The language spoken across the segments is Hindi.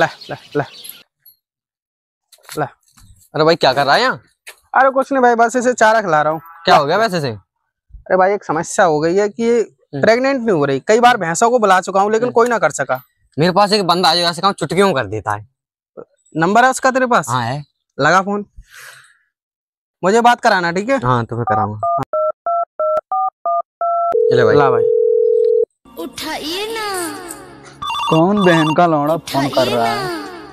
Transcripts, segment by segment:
ले ले ले ले अरे भाई क्या कर रहा है यहाँ अरे कुछ नहीं भाई बस इसे चारा खिला रहा हूँ क्या हो गया वैसे से अरे भाई एक समस्या हो गई है कि प्रेग्नेंट हम्म। नहीं हो रही कई बार भैंसों को बुला चुका हूँ लेकिन हम्म। कोई ना कर सका मेरे पास एक बंदा आ जाएगा चुटकियों कर देता है नंबर है उसका तेरे पास हाँ है लगा फोन मुझे बात कराना ठीक है हाँ तुम्हें तो कराऊंगा भाई उठाइए ना कौन बहन का लौड़ा फोन कर रहा है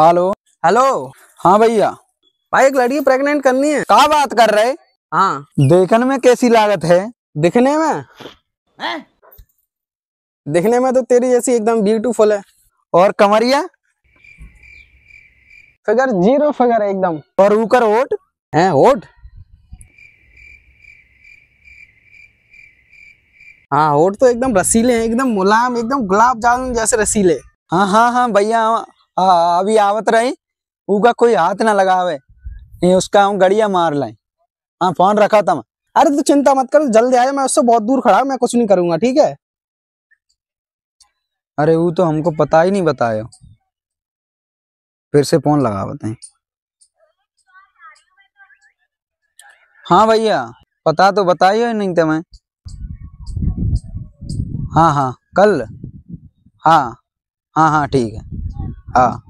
हेलो हेलो हाँ भैया भाई एक लड़की प्रेग्नेंट करनी है कहा बात कर रहे हाँ देखने में कैसी लागत है दिखने में है? दिखने में तो तेरी जैसी एकदम ब्यूटीफुल है और कमरिया फिगर जीरो फिगर एकदम और ऊकर वोट है वोट हाँ होट तो एकदम रसीले हैं एकदम मुलायम एकदम गुलाब जामुन जैसे रसीले हाँ हाँ हाँ भैया हाँ, हाँ, अभी आवत रही ऊगा कोई हाथ ना लगावे नहीं उसका हम गड़िया मार लाए हाँ फोन रखा था मैं अरे तो चिंता मत करो जल्दी आया मैं उससे बहुत दूर खड़ा मैं कुछ नहीं करूंगा ठीक है अरे वो तो हमको पता ही नहीं बताया फिर से फोन लगा बताए हाँ भैया पता तो बताइए नहीं था मैं हाँ हाँ कल हाँ हाँ हाँ ठीक है हाँ